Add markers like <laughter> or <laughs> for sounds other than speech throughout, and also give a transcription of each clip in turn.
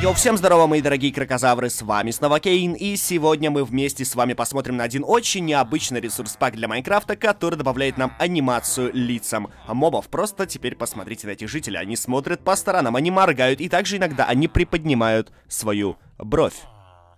Йоу, всем здорово, мои дорогие крокозавры, с вами снова Кейн, и сегодня мы вместе с вами посмотрим на один очень необычный ресурс-пак для Майнкрафта, который добавляет нам анимацию лицам мобов. Просто теперь посмотрите на этих жителей, они смотрят по сторонам, они моргают, и также иногда они приподнимают свою бровь.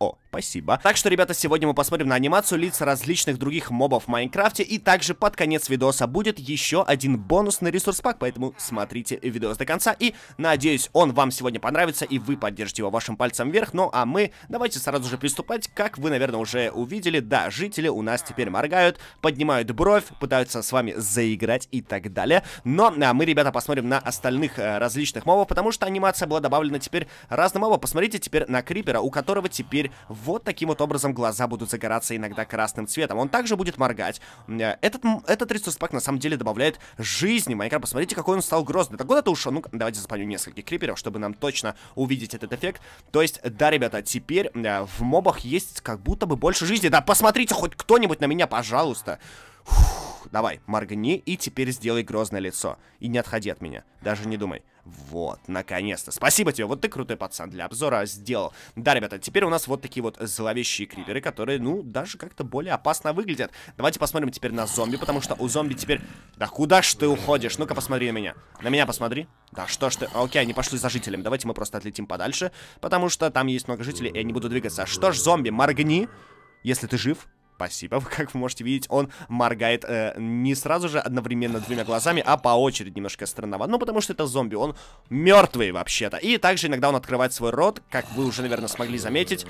О, спасибо. Так что, ребята, сегодня мы посмотрим на анимацию лиц различных других мобов в Майнкрафте, и также под конец видоса будет еще один бонусный ресурс пак, поэтому смотрите видос до конца, и надеюсь, он вам сегодня понравится, и вы поддержите его вашим пальцем вверх, ну а мы давайте сразу же приступать, как вы, наверное, уже увидели, да, жители у нас теперь моргают, поднимают бровь, пытаются с вами заиграть и так далее, но а мы, ребята, посмотрим на остальных э, различных мобов, потому что анимация была добавлена теперь разным мобом, посмотрите теперь на Крипера, у которого теперь вот таким вот образом глаза будут загораться иногда красным цветом. Он также будет моргать. Э, этот, этот ресурс пак на самом деле добавляет жизни Майнкрафт. Посмотрите, какой он стал грозный. Так вот это ушел. Ну, давайте заспалю нескольких криперов, чтобы нам точно увидеть этот эффект. То есть, да, ребята, теперь э, в мобах есть как будто бы больше жизни. Да, посмотрите хоть кто-нибудь на меня, пожалуйста. Фух. Давай, моргни и теперь сделай грозное лицо. И не отходи от меня. Даже не думай. Вот, наконец-то. Спасибо тебе, вот ты крутой пацан для обзора сделал. Да, ребята, теперь у нас вот такие вот зловещие криперы, которые, ну, даже как-то более опасно выглядят. Давайте посмотрим теперь на зомби, потому что у зомби теперь... Да куда ж ты уходишь? Ну-ка, посмотри на меня. На меня посмотри. Да что ж ты... Окей, они пошли за жителями. Давайте мы просто отлетим подальше, потому что там есть много жителей, и я не буду двигаться. Что ж, зомби, моргни, если ты жив. Спасибо. <laughs> Как вы можете видеть, он моргает э, не сразу же одновременно двумя глазами, а по очереди немножко странновато. Ну, потому что это зомби, он мертвый вообще-то. И также иногда он открывает свой рот, как вы уже, наверное, смогли заметить,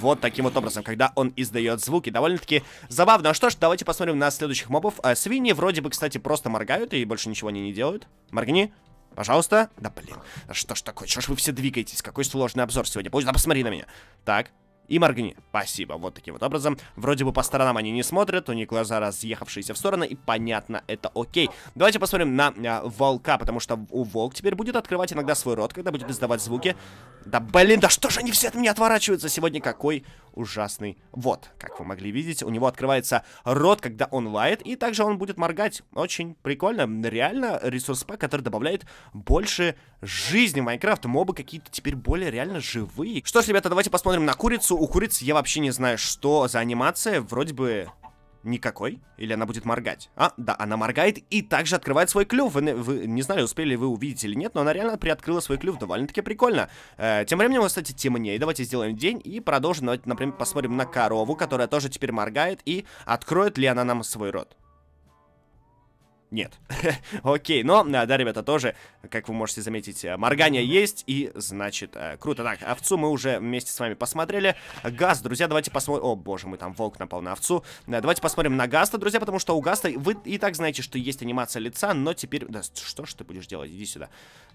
вот таким вот образом, когда он издает звуки. Довольно-таки забавно. А что ж, давайте посмотрим на следующих мобов. А, свиньи вроде бы, кстати, просто моргают и больше ничего они не делают. Моргни. Пожалуйста. Да блин. Что ж такое? Что ж вы все двигаетесь? Какой сложный обзор сегодня. Пусть, да посмотри на меня. Так, и моргни. Спасибо. Вот таким вот образом. Вроде бы по сторонам они не смотрят, у них глаза разъехавшиеся в стороны, и понятно, это окей. Давайте посмотрим на а, волка, потому что у волк теперь будет открывать иногда свой рот, когда будет издавать звуки. Да блин, да что же они все от меня отворачиваются сегодня? Какой ужасный. Вот, как вы могли видеть, у него открывается рот, когда он лает, и также он будет моргать. Очень прикольно. Реально ресурс пак, который добавляет больше жизни в Майнкрафт. Мобы какие-то теперь более реально живые. Что ж, ребята, давайте посмотрим на курицу у курицы я вообще не знаю, что за анимация. Вроде бы никакой. Или она будет моргать. А, да, она моргает и также открывает свой клюв. Вы, вы не знали, успели вы увидеть или нет, но она реально приоткрыла свой клюв. Довольно-таки прикольно. Э, тем временем, кстати, темнее. Давайте сделаем день и продолжим. Давайте, например, посмотрим на корову, которая тоже теперь моргает. И откроет ли она нам свой рот. Нет. <laughs> Окей, но, э, да, ребята, тоже, как вы можете заметить, э, моргание есть, и, значит, э, круто. Так, овцу мы уже вместе с вами посмотрели. Газ, друзья, давайте посмотрим... О, боже, мы там волк напал на овцу. давайте посмотрим на Гаста, друзья, потому что у Гаста... Вы и так знаете, что есть анимация лица, но теперь... Да, что ж ты будешь делать? Иди сюда.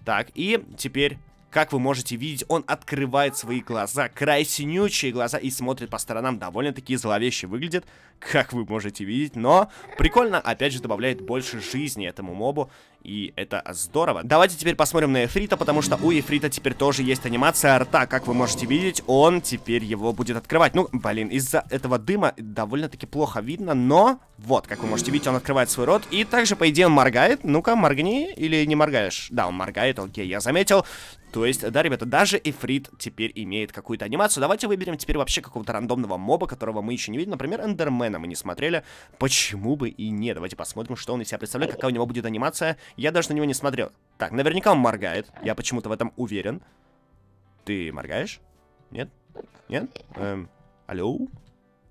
Так, и теперь как вы можете видеть, он открывает свои глаза, край синючие глаза и смотрит по сторонам. Довольно-таки зловеще выглядит, как вы можете видеть, но прикольно, опять же, добавляет больше жизни этому мобу, и это здорово. Давайте теперь посмотрим на Эфрита, потому что у Эфрита теперь тоже есть анимация рта. Как вы можете видеть, он теперь его будет открывать. Ну, блин, из-за этого дыма довольно-таки плохо видно, но вот, как вы можете видеть, он открывает свой рот. И также, по идее, он моргает. Ну-ка, моргни или не моргаешь? Да, он моргает, окей, я заметил. То есть, да, ребята, даже Эфрит теперь имеет какую-то анимацию. Давайте выберем теперь вообще какого-то рандомного моба, которого мы еще не видели. Например, Эндермена мы не смотрели. Почему бы и не? Давайте посмотрим, что он из себя представляет, какая у него будет анимация. Я даже на него не смотрел. Так, наверняка он моргает. Я почему-то в этом уверен. Ты моргаешь? Нет? Нет? Эм, алло?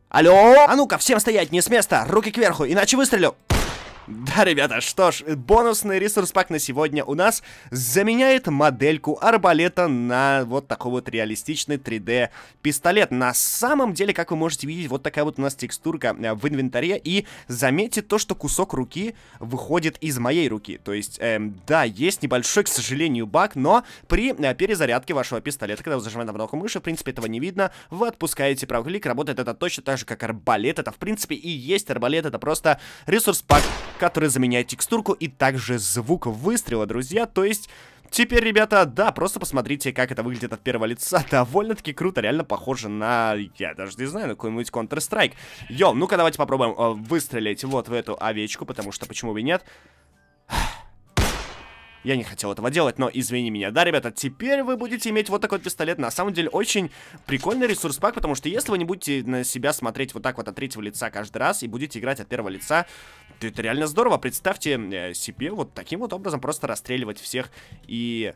Алло? А ну-ка, всем стоять, не с места! Руки кверху, иначе выстрелю! Да, ребята, что ж, бонусный ресурс-пак на сегодня у нас заменяет модельку арбалета на вот такой вот реалистичный 3D пистолет. На самом деле, как вы можете видеть, вот такая вот у нас текстурка э, в инвентаре, и заметьте то, что кусок руки выходит из моей руки. То есть, эм, да, есть небольшой, к сожалению, баг, но при э, перезарядке вашего пистолета, когда вы зажимаете на кнопку мыши, в принципе, этого не видно, вы отпускаете правый клик, работает это точно так же, как арбалет, это в принципе и есть арбалет, это просто ресурс-пак который заменяет текстурку и также звук выстрела, друзья. То есть... Теперь, ребята, да, просто посмотрите, как это выглядит от первого лица. <laughs> Довольно-таки круто, реально похоже на, я даже не знаю, на какой-нибудь Counter-Strike. Йо, ну-ка давайте попробуем э, выстрелить вот в эту овечку, потому что почему бы и нет. Я не хотел этого делать, но извини меня. Да, ребята, теперь вы будете иметь вот такой пистолет. На самом деле, очень прикольный ресурс-пак, потому что если вы не будете на себя смотреть вот так вот от третьего лица каждый раз и будете играть от первого лица, то это реально здорово. Представьте э, себе вот таким вот образом просто расстреливать всех и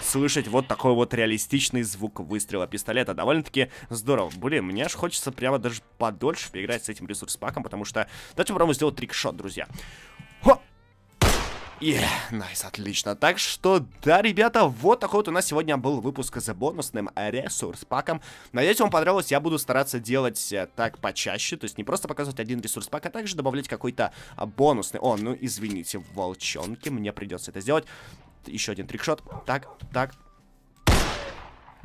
слышать вот такой вот реалистичный звук выстрела пистолета. Довольно-таки здорово. Блин, мне аж хочется прямо даже подольше поиграть с этим ресурс-паком, потому что... Давайте попробуем сделать трикшот, друзья. И, найс, отлично. Так что, да, ребята, вот такой вот у нас сегодня был выпуск за бонусным ресурс-паком. Надеюсь, вам понравилось. Я буду стараться делать э, так почаще. То есть не просто показывать один ресурс-пак, а также добавлять какой-то а, бонусный. О, ну извините, волчонки, мне придется это сделать. Еще один трикшот. Так, так,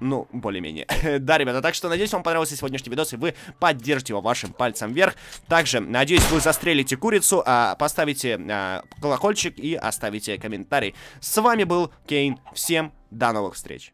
ну, более-менее. <laughs> да, ребята, так что надеюсь, вам понравился сегодняшний видос, и вы поддержите его вашим пальцем вверх. Также, надеюсь, вы застрелите курицу, а, поставите а, колокольчик и оставите комментарий. С вами был Кейн. Всем до новых встреч.